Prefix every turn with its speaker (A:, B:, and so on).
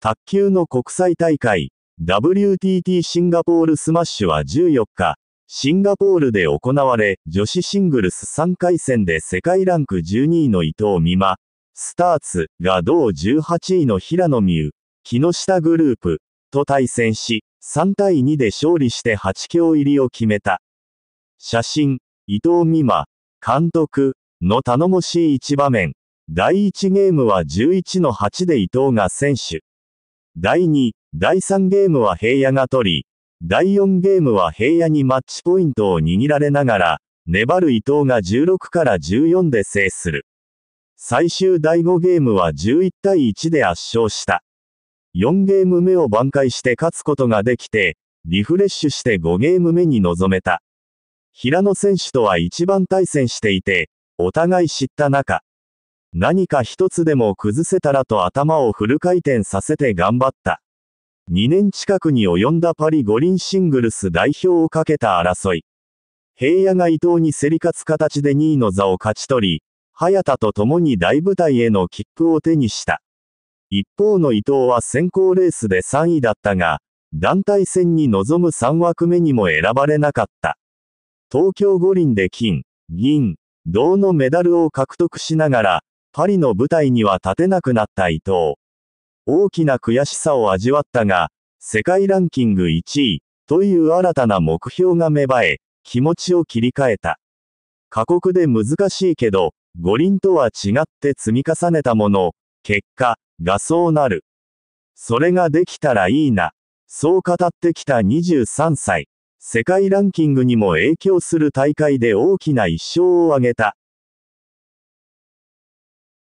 A: 卓球の国際大会、WTT シンガポールスマッシュは14日、シンガポールで行われ、女子シングルス3回戦で世界ランク12位の伊藤美誠、スターツが同18位の平野美宇、木下グループと対戦し、3対2で勝利して8強入りを決めた。写真、伊藤美誠、監督の頼もしい一場面。第1ゲームは11の8で伊藤が選手。第2、第3ゲームは平野が取り、第4ゲームは平野にマッチポイントを握られながら、粘る伊藤が16から14で制する。最終第5ゲームは11対1で圧勝した。4ゲーム目を挽回して勝つことができて、リフレッシュして5ゲーム目に臨めた。平野選手とは一番対戦していて、お互い知った中、何か一つでも崩せたらと頭をフル回転させて頑張った。2年近くに及んだパリ五輪シングルス代表をかけた争い。平野が伊藤に競り勝つ形で2位の座を勝ち取り、早田と共に大舞台への切符を手にした。一方の伊藤は先行レースで3位だったが、団体戦に臨む3枠目にも選ばれなかった。東京五輪で金、銀、銅のメダルを獲得しながら、パリの舞台には立てなくなった伊藤。大きな悔しさを味わったが、世界ランキング1位、という新たな目標が芽生え、気持ちを切り替えた。過酷で難しいけど、五輪とは違って積み重ねたもの、結果、がそうなる。それができたらいいな。そう語ってきた23歳。世界ランキングにも影響する大会で大きな一勝を挙げた。